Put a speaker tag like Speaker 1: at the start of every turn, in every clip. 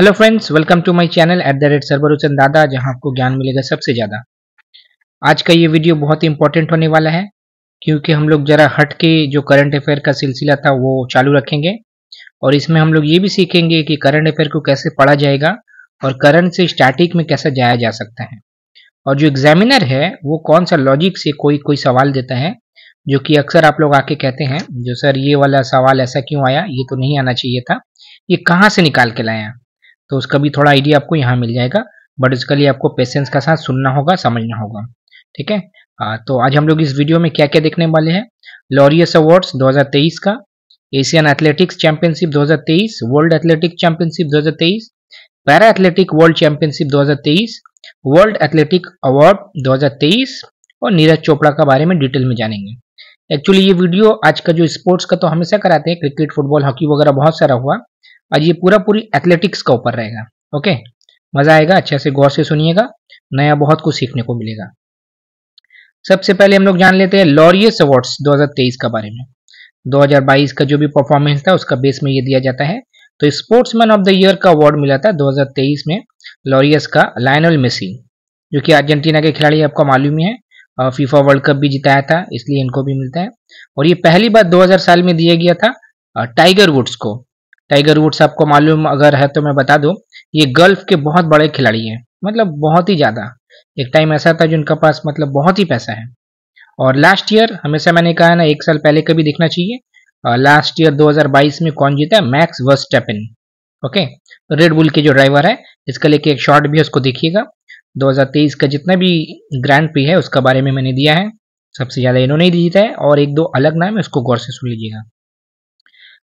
Speaker 1: hello friends welcome to my channel at the rate सरबरुचन दादा जहां आपको ज्ञान मिलेगा सबसे ज़्यादा आज का ये वीडियो बहुत ही इंपॉर्टेंट होने वाला है क्योंकि हम लोग जरा हट के जो करंट अफेयर का सिलसिला था वो चालू रखेंगे और इसमें हम लोग ये भी सीखेंगे कि करंट अफेयर को कैसे पढ़ा जाएगा और करंट से स्टैटिक में कैसे जाया जा सकता है और जो एग्जामिनर है वो कौन सा लॉजिक से कोई कोई सवाल देता है जो कि अक्सर आप लोग आके कहते हैं जो सर ये वाला सवाल ऐसा क्यों आया ये तो नहीं आना चाहिए था ये कहाँ से निकाल के लाया तो उसका भी थोड़ा आइडिया आपको यहाँ मिल जाएगा बट उसके लिए आपको पेशेंस का साथ सुनना होगा समझना होगा ठीक है तो आज हम लोग इस वीडियो में क्या क्या देखने वाले हैं लॉरियस अवार्ड्स 2023 का Asian athletics championship 2023 world athletic championship 2023 para athletic world championship 2023 world athletic award 2023 और नीरज चोपड़ा का बारे में डिटेल में जानेंगे एक्चुअली ये वीडियो आज का जो स्पोर्ट्स का तो हमेशा कराते हैं क्रिकेट फुटबॉल हॉकी वगैरह बहुत सारा हुआ आज ये पूरा पूरी एथलेटिक्स का ऊपर रहेगा ओके मज़ा आएगा अच्छे से गौर से सुनिएगा नया बहुत कुछ सीखने को मिलेगा सबसे पहले हम लोग जान लेते हैं लॉरियस अवार्ड्स 2023 का बारे में 2022 का जो भी परफॉर्मेंस था उसका बेस में ये दिया जाता है तो स्पोर्ट्समैन ऑफ द ईयर का अवार्ड मिला था 2023 में लॉरियस का लायनल मेसी जो कि अर्जेंटीना के खिलाड़ी आपको मालूम ही है फीफा वर्ल्ड कप भी जिताया था इसलिए इनको भी मिलता है और ये पहली बार 2000 साल में दिया गया था टाइगर वुड्स को टाइगर वुड्स आपको मालूम अगर है तो मैं बता दूं ये गल्फ के बहुत बड़े खिलाड़ी हैं मतलब बहुत ही ज़्यादा एक टाइम ऐसा था जिनका पास मतलब बहुत ही पैसा है और लास्ट ईयर हमेशा मैंने कहा ना एक साल पहले कभी देखना चाहिए लास्ट ईयर 2022 में कौन जीता मैक्स वर्स्टेपन ओके रेड तो बुल के जो ड्राइवर है इसका लेके एक शॉर्ट भी है उसको देखिएगा 2023 का जितना भी ग्रैंड प्री है उसका बारे में मैंने दिया है सबसे ज़्यादा इन्होंने ही जीता है और एक दो अलग नाम है उसको गौर से सुन लीजिएगा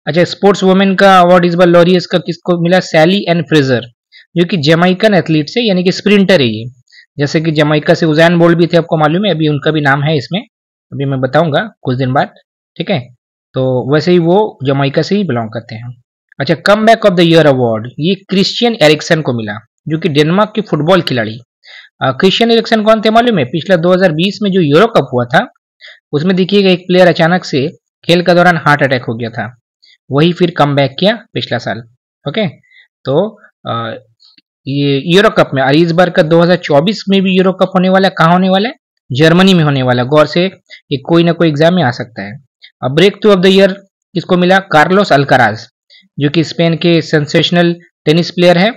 Speaker 1: अच्छा स्पोर्ट्स वुमेन का अवार्ड इस बार लॉरियस का किसको मिला सैली एंड फ्रेजर जो कि जमाइकन एथलीट्स है यानी कि स्प्रिंटर है ये जैसे कि जमाइका से उजैन बोल्ड भी थे आपको मालूम है अभी उनका भी नाम है इसमें अभी मैं बताऊंगा कुछ दिन बाद ठीक है तो वैसे ही वो जमाइका से ही बिलोंग करते हैं अच्छा come back of the year award ये क्रिश्चियन एरिक्सन को मिला जो कि डेनमार्क के फुटबॉल खिलाड़ी क्रिश्चियन एरिक्सन कौन थे मालूम है पिछला 2020 में जो यूरो कप हुआ था उसमें देखिएगा एक प्लेयर अचानक से खेल के दौरान हार्ट अटैक हो गया था वही फिर कम किया पिछला साल ओके तो आ, ये यूरो कप में और इस बार का 2024 में भी यूरो कप होने वाला कहाँ होने वाला है जर्मनी में होने वाला गौर से ये कोई ना कोई एग्जाम में आ सकता है अब breakthrough of the year किसको मिला कार्लोस अल्काराज जो कि स्पेन के सेंसेशनल टेनिस प्लेयर है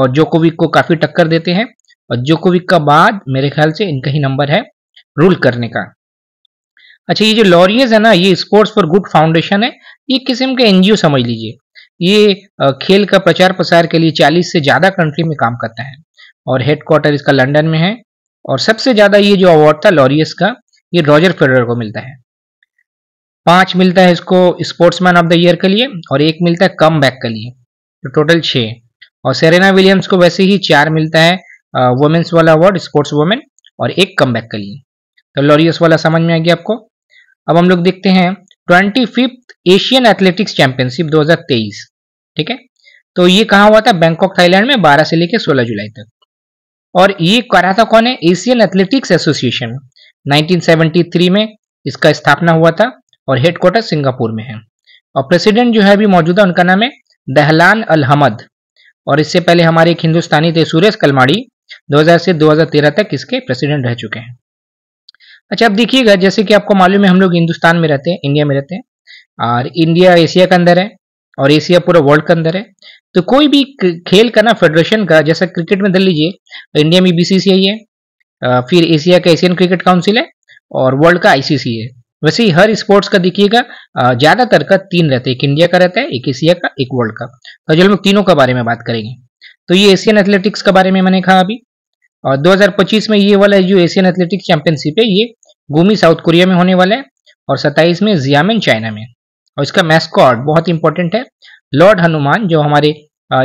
Speaker 1: और जोकोविक को काफी टक्कर देते हैं और जोकोविक का बाद मेरे ख्याल से इनका ही नंबर है रूल करने का अच्छा ये जो लॉरियज है ना ये स्पोर्ट्स फॉर गुड फाउंडेशन है ये किस्म के एनजीओ समझ लीजिए ये खेल का प्रचार प्रसार के लिए चालीस से ज़्यादा कंट्री में काम करता है और हेडक्वार्टर इसका लंदन में है और सबसे ज़्यादा ये जो अवार्ड था लॉरियस का ये रॉजर फेडरर को मिलता है पांच मिलता है इसको स्पोर्ट्समैन ऑफ द ईयर के लिए और एक मिलता है कम बैक के लिए तो टोटल छः और सेरेना विलियम्स को वैसे ही चार मिलता है वुमेन्स वाला अवार्ड स्पोर्ट्स वुमेन और एक कम बैक के लिए तो लॉरियस वाला समझ में आ गया आपको अब हम लोग देखते हैं twenty fifth Asian athletics championship 2023 ठीक है तो ये कहा हुआ था बैंकॉक थाईलैंड में 12 से लेकर 16 जुलाई तक और ये करा था कौन है एशियन एथलेटिक्स एसोसिएशन 1973 में इसका स्थापना हुआ था और हेडक्वार्टर सिंगापुर में है और प्रेसिडेंट जो है अभी मौजूदा उनका नाम है दहलान अल हमद और इससे पहले हमारे एक हिंदुस्तानी थे सुरेश कलमाड़ी दो से दो तक इसके प्रेसिडेंट रह चुके हैं अच्छा आप देखिएगा जैसे कि आपको मालूम है हम लोग हिंदुस्तान में रहते हैं इंडिया में रहते हैं और इंडिया एशिया के अंदर है और एशिया पूरा वर्ल्ड के अंदर है तो कोई भी खेल का ना फेडरेशन का जैसा क्रिकेट में धर लीजिए इंडिया में बीसीसीआई है फिर एशिया का एशियन क्रिकेट काउंसिल है और वर्ल्ड का आईसीसी है वैसे ही हर स्पोर्ट्स का देखिएगा ज्यादातर का तीन रहते हैं एक इंडिया का रहता है एक एशिया का एक वर्ल्ड का तो जो हम लोग तीनों के बारे में बात करेंगे तो ये एशियन एथलेटिक्स के बारे में मैंने कहा अभी और 2025 में ये वाला जो एशियन एथलेटिक्स चैंपियनशिप है ये गुमी साउथ कोरिया में होने वाला है और सत्ताईस में जियामिन चाइना में और इसका मैस्कॉट बहुत इंपॉर्टेंट है लॉर्ड हनुमान जो हमारे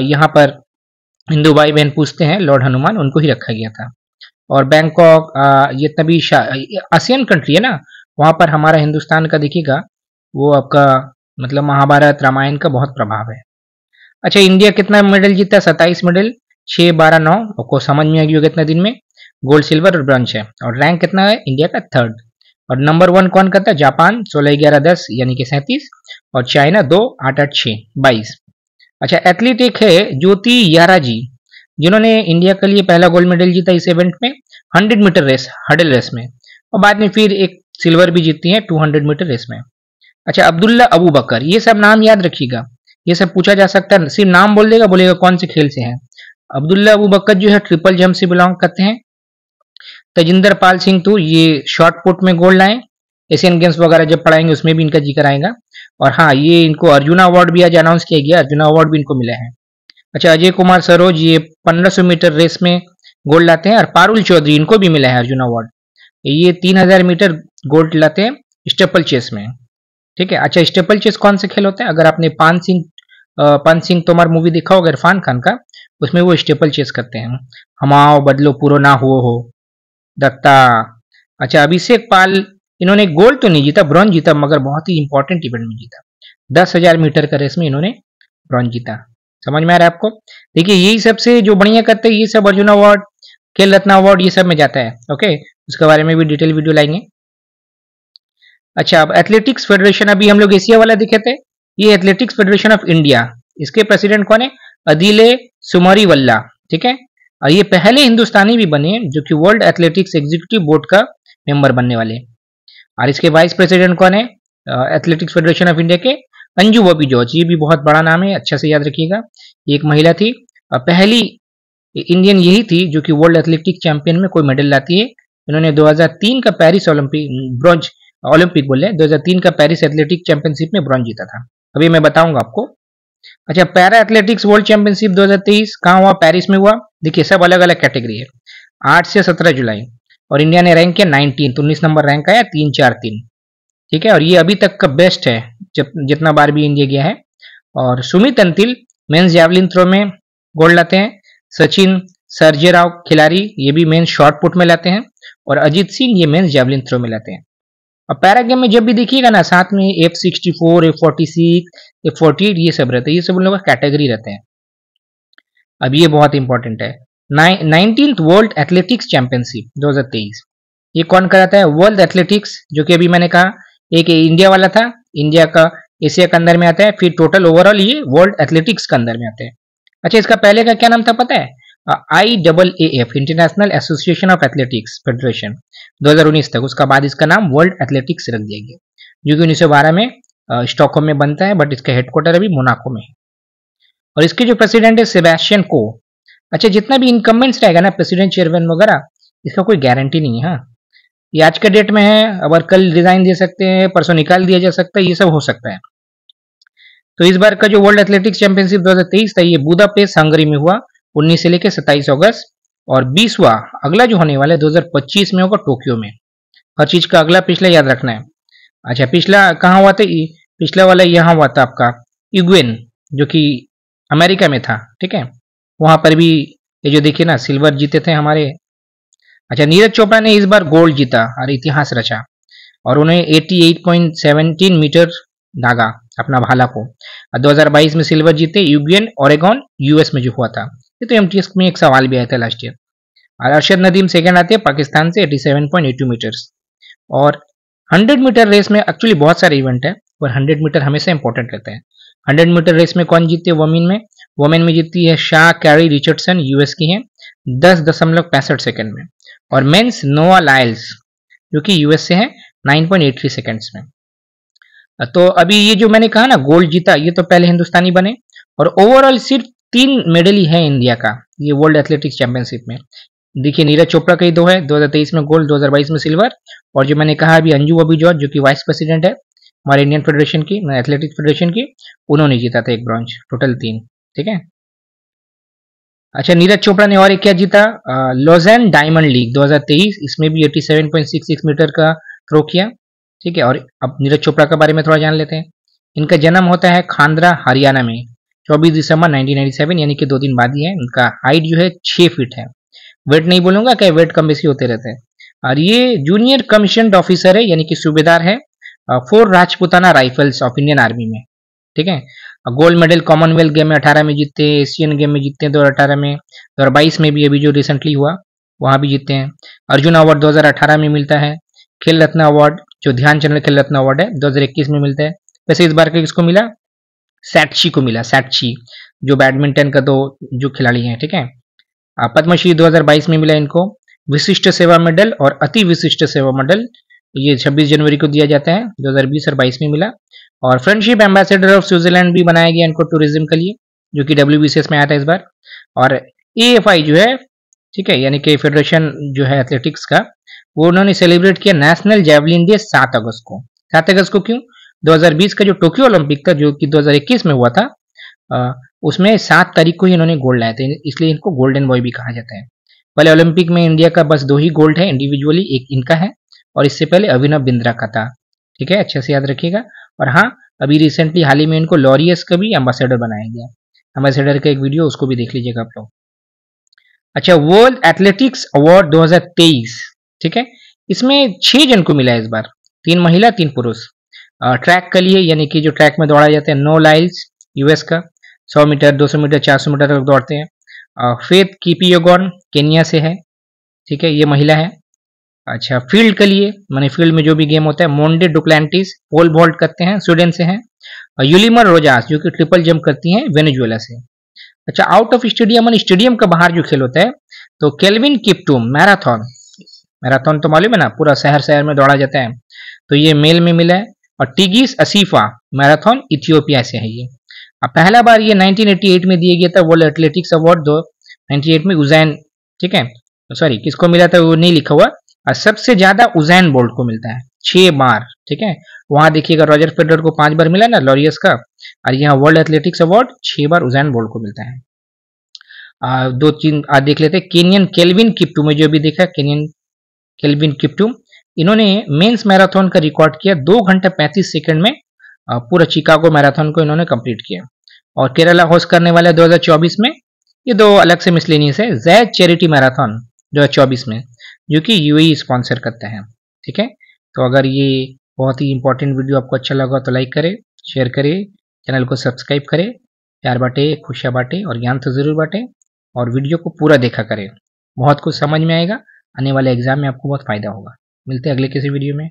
Speaker 1: यहाँ पर हिंदू भाई बहन पूछते हैं लॉर्ड हनुमान उनको ही रखा गया था और बैंकॉक ये तभी आसियन कंट्री है ना वहाँ पर हमारा हिंदुस्तान का देखिएगा वो आपका मतलब महाभारत रामायण का बहुत प्रभाव है अच्छा इंडिया कितना मेडल जीता सत्ताईस मेडल छः बारह नौ आपको समझ में आ गया कितने दिन में गोल्ड सिल्वर और ब्रॉन्ज है और रैंक कितना है इंडिया का थर्ड और नंबर वन कौन करता है जापान सोलह ग्यारह दस यानी कि सैंतीस और चाइना दो आठ आठ छः बाईस अच्छा एथलीट एक है ज्योति यारा जी जिन्होंने इंडिया के लिए पहला गोल्ड मेडल जीता इस इवेंट में hundred metre race hurdle race में और बाद में फिर एक सिल्वर भी जीतती है टू मीटर रेस में अच्छा अब्दुल्ला अबू बकर ये सब नाम याद रखिएगा ये सब पूछा जा सकता है सिर्फ नाम बोल देगा बोलेगा कौन से खेल से है अब्दुल्ला अबू बकर जो है ट्रिपल जम्प से बिलोंग करते हैं तजिंदर पाल सिंह तो ये शॉर्ट पुट में गोल्ड लाए एशियन गेम्स वगैरह जब पढ़ाएंगे उसमें भी इनका जिक्र आएगा और हाँ ये इनको अर्जुना अवार्ड भी आज अनाउंस किया गया अर्जुना अवार्ड भी इनको मिला है अच्छा अजय कुमार सरोज ये 1500 मीटर रेस में गोल्ड लाते हैं और पारुल चौधरी इनको भी मिला है अर्जुना अवार्ड ये 3000 मीटर गोल्ड लाते हैं स्टेपल चेस में ठीक है अच्छा स्टेपल चेस कौन से खेल होते हैं अगर आपने पान सिंह पान सिंह तोमर मूवी देखा होगा इरफान खान का उसमें वो स्टेपल चेस करते हैं हम आओ बदलो पूरा ना हो हो दत्ता अच्छा अभिषेक पाल इन्होंने गोल्ड तो नहीं जीता ब्रॉन्ज जीता मगर बहुत ही इंपॉर्टेंट इवेंट में जीता दस हजार मीटर का रेस में इन्होंने ब्रॉन्ज जीता समझ में आ रहा है आपको देखिए यही सबसे जो बढ़िया करते हैं ये सब अर्जुन अवार्ड खेल रत्न अवार्ड ये सब में जाता है ओके उसके बारे में भी डिटेल वीडियो लाएंगे अच्छा अब एथलेटिक्स फेडरेशन अभी हम लोग एशिया वाला दिखे थे ये एथलेटिक्स फेडरेशन ऑफ इंडिया इसके प्रेसिडेंट कौन है अदिले सुमरी वल्ला ठीक है ये पहले हिंदुस्तानी भी बने जो कि वर्ल्ड एथलेटिक्स एग्जीक्यूटिव बोर्ड का मेंबर बनने वाले हैं और इसके वाइस प्रेसिडेंट कौन है एथलेटिक्स फेडरेशन ऑफ इंडिया के अंजू बॉबी जॉर्ज ये भी बहुत बड़ा नाम है अच्छा से याद रखिएगा ये एक महिला थी पहली इंडियन यही थी जो कि वर्ल्ड एथलेटिक्स चैंपियन में कोई मेडल लाती है इन्होंने 2003 का पेरिस ओलंपिक ब्रॉन्ज ओलंपिक बोले रहे 2003 का पेरिस एथलेटिक्स चैंपियनशिप में ब्रॉन्ज जीता था अभी मैं बताऊंगा आपको अच्छा पैरा एथलेटिक्स वर्ल्ड चैंपियनशिप 2023 कहाँ हुआ पेरिस में हुआ देखिए सब अलग अलग कैटेगरी है आठ से सत्रह जुलाई और इंडिया ने रैंक किया नाइनटीन तो उन्नीस नंबर रैंक आया तीन चार तीन ठीक है और ये अभी तक का बेस्ट है जब जितना बार भी इंडिया गया है और Sumit Antil men's javelin throw में गोल्ड लाते हैं सचिन सरजे राव खिलाड़ी ये भी मेन शॉर्ट पुट में लाते हैं और अजीत सिंह ये मेन्स जेवलिन थ्रो में लाते हैं और पैरा गेम में जब भी देखिएगा ना साथ में F sixty four F forty six F forty eight ये सब रहते हैं ये सब उन लोगों का कैटेगरी रहते हैं अब ये बहुत इंपॉर्टेंट है नाइनटीन वर्ल्ड एथलेटिक्स चैंपियनशिप 2023 ये कौन कराता है वर्ल्ड एथलेटिक्स जो कि अभी मैंने कहा एक इंडिया वाला था इंडिया का एशिया के अंदर में आता है फिर टोटल ओवरऑल ये वर्ल्ड एथलेटिक्स के अंदर में आते हैं अच्छा इसका पहले का क्या नाम था पता है I double A F International Association of Athletics Federation 2019 तक उसका बाद इसका नाम वर्ल्ड एथलेटिक्स रख दिया गया जो कि उन्नीस में स्टॉकहोम में बनता है बट इसका हेडक्वार्टर अभी मोनाको में है और इसके जो प्रेसिडेंट है सेबेस्टियन को अच्छा जितना भी इनकमेंट्स रहेगा ना प्रेसिडेंट चेयरमैन वगैरह इसका कोई गारंटी नहीं है हाँ ये आज के डेट में है अगर कल रिजाइन दे सकते हैं परसों निकाल दिया जा सकता है ये सब हो सकता है तो इस बार का जो वर्ल्ड एथलेटिक्स चैंपियनशिप 2023 था ये बुदापेस्ट हंगरी में हुआ उन्नीस से लेकर सत्ताईस अगस्त और बीसवा अगला जो होने वाला है पच्चीस में होगा टोक्यो में हर चीज का अगला पिछला याद रखना है अच्छा पिछला कहाँ हुआ था पिछला वाला यहाँ हुआ था आपका इग्वेन जो कि अमेरिका में था ठीक है वहाँ पर भी ये जो देखिए ना सिल्वर जीते थे हमारे अच्छा नीरज चोपड़ा ने इस बार गोल्ड जीता और इतिहास रचा और उन्हें 88.17 मीटर दागा अपना भाला को और 2022 में सिल्वर जीते यूगियन ओरेगॉन यूएस में जो हुआ था ये तो एम में एक सवाल भी आया था लास्ट ईयर और अरशद नदीम सेकेंड आते पाकिस्तान से 87.82 मीटर और हंड्रेड मीटर रेस में एक्चुअली बहुत सारे इवेंट है पर हंड्रेड मीटर हमेशा इंपॉर्टेंट रहते हैं हंड्रेड मीटर रेस में कौन जीतती है वोमेन में वोमेन में जीतती है शाह कैरी रिचर्डसन यूएस की है दस दशमलव पैंसठ सेकेंड में और मेन्स नोवा लाइल्स जो कि यूएस से है 9.83 सेकेंड्स में तो अभी ये जो मैंने कहा ना गोल्ड जीता ये तो पहले हिंदुस्तानी बने और ओवरऑल सिर्फ तीन मेडल ही है इंडिया का ये वर्ल्ड एथलेटिक्स चैंपियनशिप में देखिए नीरज चोपड़ा का ही दो है 2023 में गोल्ड 2022 में सिल्वर और जो मैंने कहा अभी अंजू अभी जो कि वाइस प्रेसिडेंट है हमारे इंडियन फेडरेशन की ना एथलेटिक फेडरेशन की उन्होंने जीता था एक ब्रॉन्ज टोटल तीन ठीक है अच्छा नीरज चोपड़ा ने और एक क्या जीता लोजैन डायमंड लीग 2023 इसमें भी 87.66 मीटर का थ्रो किया ठीक है और अब नीरज चोपड़ा के बारे में थोड़ा जान लेते हैं इनका जन्म होता है खांद्रा हरियाणा में 24 दिसंबर 1997 यानी कि दो दिन बाद ही है इनका हाइट जो है छह फीट है वेट नहीं बोलूंगा क्या वेट कम बेसी होते रहते हैं और ये जूनियर कमीशन ऑफिसर है यानी कि सूबेदार है four Rajputana rifles of Indian army में ठीक है गोल्ड मेडल कॉमनवेल्थ गेम में अठारह में जीतते हैं एशियन गेम में जीतते हैं दो हज़ार अठारह में दो हज़ार बाईस में भी अभी जो रिसेंटली हुआ वहाँ भी जीतते हैं अर्जुन अवार्ड दो हज़ार अठारह में मिलता है खेल रत्न अवार्ड जो ध्यानचंद खेल रत्न अवार्ड है दो हज़ार इक्कीस में मिलता है वैसे इस बार का किसको मिला सैक्षी को मिला सैक्षी जो बैडमिंटन का दो जो खिलाड़ी हैं ठीक है पद्मश्री 2022 में मिला इनको विशिष्ट सेवा मेडल और अति विशिष्ट सेवा मेडल ये 26 जनवरी को दिया जाता है 2020 और 22 में मिला और फ्रेंडशिप एम्बेसडर ऑफ स्विट्जरलैंड भी बनाया गया इनको टूरिज्म के लिए जो कि डब्ल्यू में आया था इस बार और ए जो है ठीक है यानी कि फेडरेशन जो है एथलेटिक्स का वो उन्होंने सेलिब्रेट किया नेशनल जेवलिन डे सात अगस्त को सात अगस्त को क्यों 2020 का जो टोक्यो ओलंपिक था जो कि 2021 में हुआ था आ, उसमें सात तारीख को ही इन्होंने गोल्ड लाए थे इसलिए इनको गोल्डन बॉय भी कहा जाता है पहले ओलंपिक में इंडिया का बस दो ही गोल्ड है इंडिविजुअली एक इनका है और इससे पहले अभिनव बिंद्रा का था ठीक है अच्छे से याद रखिएगा और हाँ अभी रिसेंटली हाल ही में इनको लॉरियस का भी एम्बेसडर बनाया गया एम्बेसडर का एक वीडियो उसको भी देख लीजिएगा आप लोग अच्छा वर्ल्ड एथलेटिक्स अवार्ड 2023 ठीक है इसमें छह जन को मिला है इस बार तीन महिला तीन पुरुष ट्रैक के लिए यानी कि जो ट्रैक में दौड़ा जाता है नो लाइल्स यूएस का 100 मीटर 200 मीटर 400 मीटर तक दौड़ते हैं फेथ कीपियोगॉन केनिया से है ठीक है ये महिला है अच्छा फील्ड के लिए मैंने फील्ड में जो भी गेम होता है मोन्डे डुकलैंटिस पोल बॉल्ट करते हैं स्वीडन से हैं और यूलिमर रोजास जो कि ट्रिपल जंप करती हैं वेनेजुएला से अच्छा आउट ऑफ स्टेडियम स्टेडियम का बाहर जो खेल होता है तो केल्विन किपटूम मैराथन मैराथन तो मालूम है ना पूरा शहर शहर में दौड़ा जाता है तो ये मेल में मिला है और टिगिस असीफा मैराथन इथियोपिया से है ये अब पहला बार ये 1988 में दिया गया था वर्ल्ड एथलेटिक्स अवार्ड दो 98 में उजैन ठीक है सॉरी किसको मिला था वो नहीं लिखा हुआ सबसे ज्यादा उजैन बोल्ट को मिलता है छह बार ठीक है वहां देखिएगा रॉजर फेडर को पांच बार मिला ना लॉरियस का और यहाँ वर्ल्ड एथलेटिक्स अवार्ड छह बार उजैन बोल्ट को मिलता है आ, दो तीन आ, देख लेते हैं केनियन केल्विन किप्टू में जो भी देखा केनियन केल्विन किप्टू इन्होंने मेंस मैराथन का रिकॉर्ड किया दो घंटा पैंतीस सेकंड में पूरा चिकागो मैराथन को इन्होंने कंप्लीट किया और केरला होस्ट करने वाला 2024 में ये दो अलग से मिसलिनियस है जैद चैरिटी मैराथन 2024 में जो कि यू ए स्पॉन्सर करते हैं ठीक है तो अगर ये बहुत ही इंपॉर्टेंट वीडियो आपको अच्छा लगा तो लाइक करें शेयर करें चैनल को सब्सक्राइब करें प्यार बांटे खुशियाँ बांटे और ज्ञान तो ज़रूर बांटें और वीडियो को पूरा देखा करें बहुत कुछ समझ में आएगा आने वाले एग्जाम में आपको बहुत फ़ायदा होगा मिलते हैं अगले किसी वीडियो में